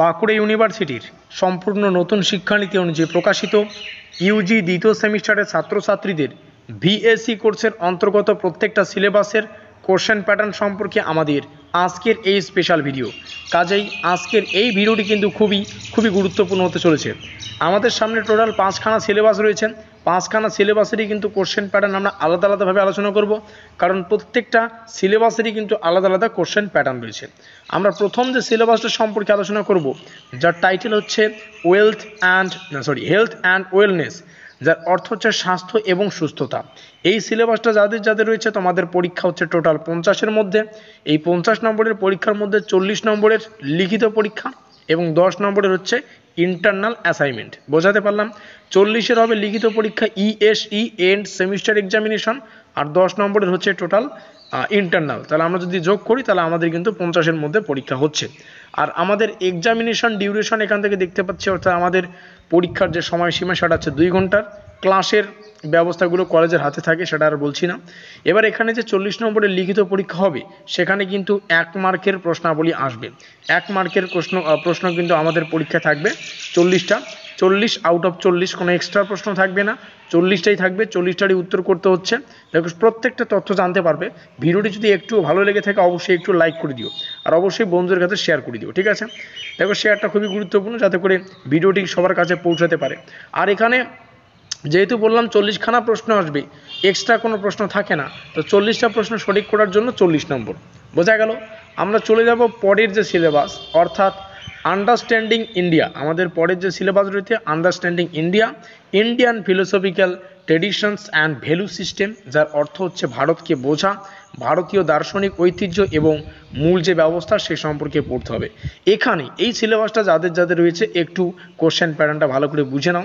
বাঁকুড়া ইউনিভার্সিটির সম্পূর্ণ নতুন শিক্ষানীতি অনুযায়ী প্রকাশিত ইউজি দ্বিতীয় সেমিস্টারের ছাত্রছাত্রীদের ভিএসি কোর্সের অন্তর্গত প্রত্যেকটা সিলেবাসের কোশ্চেন প্যাটার্ন সম্পর্কে আমাদের আজকের এই স্পেশাল ভিডিও কাজেই আজকের এই ভিডিওটি কিন্তু খুবই খুবই গুরুত্বপূর্ণ হতে চলেছে আমাদের সামনে টোটাল পাঁচখানা সিলেবাস রয়েছে পাঁচখানা সিলেবাসেরই কিন্তু কোশ্চেন প্যাটার্ন আমরা আলাদা আলাদাভাবে আলোচনা করব কারণ প্রত্যেকটা সিলেবাসেরই কিন্তু আলাদা আলাদা কোশ্চেন প্যাটার্ন রয়েছে আমরা প্রথম যে সিলেবাসটা সম্পর্কে আলোচনা করব যার টাইটেল হচ্ছে wealth and sorry health and wellness যার অর্থ হচ্ছে স্বাস্থ্য এবং সুস্থতা এই সিলেবাসটা যাদের যাদের রয়েছে তোমাদের পরীক্ষা হচ্ছে টোটাল পঞ্চাশের মধ্যে এই পঞ্চাশ নম্বরের পরীক্ষার মধ্যে চল্লিশ নম্বরের লিখিত পরীক্ষা এবং দশ নম্বরের হচ্ছে ইন্টারনাল অ্যাসাইনমেন্ট বোঝাতে পারলাম চল্লিশের হবে লিখিত পরীক্ষা ইএসই এন্ড সেমিস্টার এক্সামিনেশন আর দশ নম্বরের হচ্ছে টোটাল ইন্টারনাল তাহলে আমরা যদি যোগ করি তাহলে আমাদের কিন্তু পঞ্চাশের মধ্যে পরীক্ষা হচ্ছে আর আমাদের এক্সামিনেশন ডিউরেশন এখান থেকে দেখতে পাচ্ছি অর্থাৎ আমাদের পরীক্ষার যে সময়সীমা সেটা হচ্ছে দুই ঘন্টার ক্লাসের ব্যবস্থাগুলো কলেজের হাতে থাকে সেটা আর বলছি না এবার এখানে যে চল্লিশ নম্বরের লিখিত পরীক্ষা হবে সেখানে কিন্তু এক মার্কের প্রশ্নাবলী আসবে এক মার্কের প্রশ্ন প্রশ্ন কিন্তু আমাদের পরীক্ষা থাকবে চল্লিশটা চল্লিশ আউট অফ চল্লিশ কোনো এক্সট্রা প্রশ্ন থাকবে না চল্লিশটাই থাকবে চল্লিশটারই উত্তর করতে হচ্ছে দেখো প্রত্যেকটা তথ্য জানতে পারবে ভিডিওটি যদি একটু ভালো লেগে থাকে অবশ্যই একটু লাইক করে দিও আর অবশ্যই বন্ধুদের কাছে শেয়ার করে দিও ঠিক আছে দেখো শেয়ারটা খুবই গুরুত্বপূর্ণ যাতে করে ভিডিওটি সবার কাছে পৌঁছাতে পারে আর এখানে যেহেতু বললাম চল্লিশখানা প্রশ্ন আসবে এক্সট্রা কোনো প্রশ্ন থাকে না তো চল্লিশটা প্রশ্ন সঠিক করার জন্য চল্লিশ নম্বর বোঝা গেল আমরা চলে যাব পরের যে সিলেবাস অর্থাৎ আন্ডারস্ট্যান্ডিং ইন্ডিয়া আমাদের পরের যে সিলেবাস রয়েছে understanding India Indian philosophical traditions and value system যার অর্থ হচ্ছে ভারতকে বোঝা ভারতীয় দার্শনিক ঐতিহ্য এবং মূল যে ব্যবস্থা সে সম্পর্কে পড়তে হবে এখানে এই সিলেবাসটা যাদের যাদের রয়েছে একটু কোশ্চেন প্যাটার্নটা ভালো করে বুঝে নাও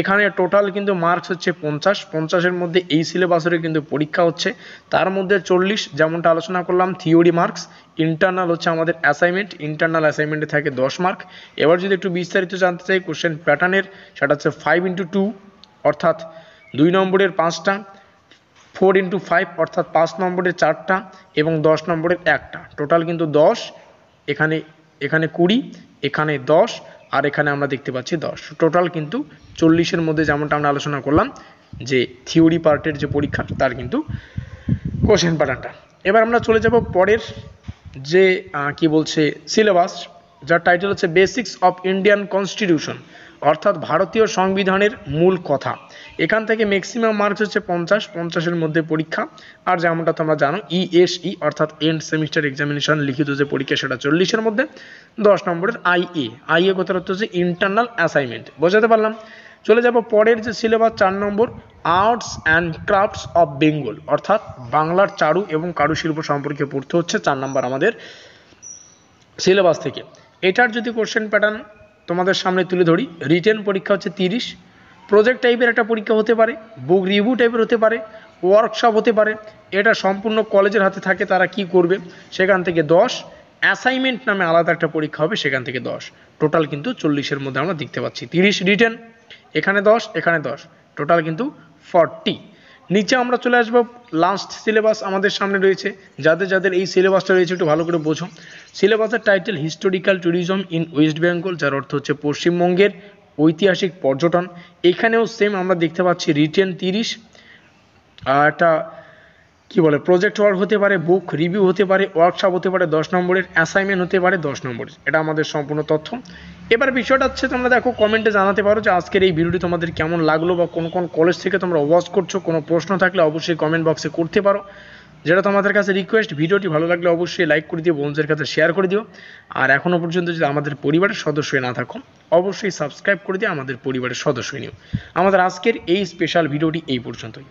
এখানে টোটাল কিন্তু মার্কস হচ্ছে পঞ্চাশ পঞ্চাশের মধ্যে এই সিলেবাসেরও কিন্তু পরীক্ষা হচ্ছে তার মধ্যে চল্লিশ যেমনটা আলোচনা করলাম থিওরি মার্কস ইন্টারনাল হচ্ছে আমাদের অ্যাসাইনমেন্ট ইন্টারনাল অ্যাসাইনমেন্টে থাকে দশ মার্ক এবার যদি একটু বিস্তারিত জানতে চাই কোশ্চেন প্যাটার্নের সেটা হচ্ছে ফাইভ ইন্টু টু অর্থাৎ দুই নম্বরের পাঁচটা ফোর ইন্টু ফাইভ অর্থাৎ পাঁচ নম্বরের চারটা এবং দশ নম্বরের একটা টোটাল কিন্তু দশ এখানে এখানে কুড়ি এখানে দশ আর এখানে আমরা দেখতে পাচ্ছি দশ টোটাল কিন্তু চল্লিশের মধ্যে যেমনটা আমরা আলোচনা করলাম যে থিওরি পার্টের যে পরীক্ষা তার কিন্তু কোশ্চেন প্যাটার্নটা এবার আমরা চলে যাব পরের যে কি বলছে সিলেবাস যার টাইটেল হচ্ছে বেসিক্স অফ ইন্ডিয়ান কনস্টিটিউশন অর্থাৎ ভারতীয় সংবিধানের মূল কথা এখান থেকে ম্যাক্সিমাম মার্কস হচ্ছে পঞ্চাশ পঞ্চাশের মধ্যে পরীক্ষা আর যেমনটা তোমরা জানো ইএসই e e অর্থাৎ এন্ড সেমিস্টার এক্সামিনেশন লিখিত যে পরীক্ষা সেটা চল্লিশের মধ্যে দশ নম্বরের আইএ আইএ কথার হচ্ছে ইন্টারনাল অ্যাসাইনমেন্ট বোঝাতে পারলাম চলে যাব পরের যে সিলেবাস চার নম্বর arts and crafts of Bengal অর্থাৎ বাংলার চারু এবং কারুশিল্প সম্পর্কে পড়তে হচ্ছে চার নম্বর আমাদের সিলেবাস থেকে এটার যদি কোশ্চেন প্যাটার্ন তোমাদের সামনে তুলে ধরি রিটেন পরীক্ষা হচ্ছে তিরিশ প্রজেক্ট টাইপের একটা পরীক্ষা হতে পারে বুক রিভিউ টাইপের হতে পারে ওয়ার্কশপ হতে পারে এটা সম্পূর্ণ কলেজের হাতে থাকে তারা কি করবে সেখান থেকে দশ অ্যাসাইনমেন্ট নামে আলাদা একটা পরীক্ষা হবে সেখান থেকে দশ টোটাল কিন্তু চল্লিশের মধ্যে আমরা দেখতে পাচ্ছি তিরিশ রিটেন এখানে দশ এখানে দশ টোটাল কিন্তু ফর্টি নিচে আমরা চলে আসবো লাস্ট সিলেবাস আমাদের সামনে রয়েছে যাদের যাদের এই সিলেবাসটা রয়েছে একটু ভালো করে বোঝো সিলেবাসের title historical tourism in West Bengal যার অর্থ হচ্ছে পশ্চিমবঙ্গের ঐতিহাসিক পর্যটন এখানেও সেম আমরা দেখতে পাচ্ছি রিটেন তিরিশ আর একটা কী বলে প্রজেক্ট ওয়ার্ক হতে পারে বুক রিভিউ হতে পারে ওয়ার্কশপ হতে পারে দশ নম্বরের অ্যাসাইনমেন্ট হতে পারে দশ নম্বরের এটা আমাদের সম্পূর্ণ তথ্য এবার বিষয়টা হচ্ছে তোমরা দেখো কমেন্টে জানাতে পারো যে আজকের এই ভিডিওটি তোমাদের কেমন লাগলো বা কোন কোন কলেজ থেকে তোমরা ওয়াচ করছো কোনো প্রশ্ন থাকলে অবশ্যই কমেন্ট বক্সে করতে পারো যেটা তোমাদের কাছে রিকোয়েস্ট ভিডিওটি ভালো লাগলে অবশ্যই লাইক করে দিও বন্ধুদের কাছে শেয়ার করে দিও আর এখনও পর্যন্ত যদি আমাদের পরিবারের সদস্য না থাকো অবশ্যই সাবস্ক্রাইব করে দিয়ে আমাদের পরিবারের সদস্য নিও আমাদের আজকের এই স্পেশাল ভিডিওটি এই পর্যন্তই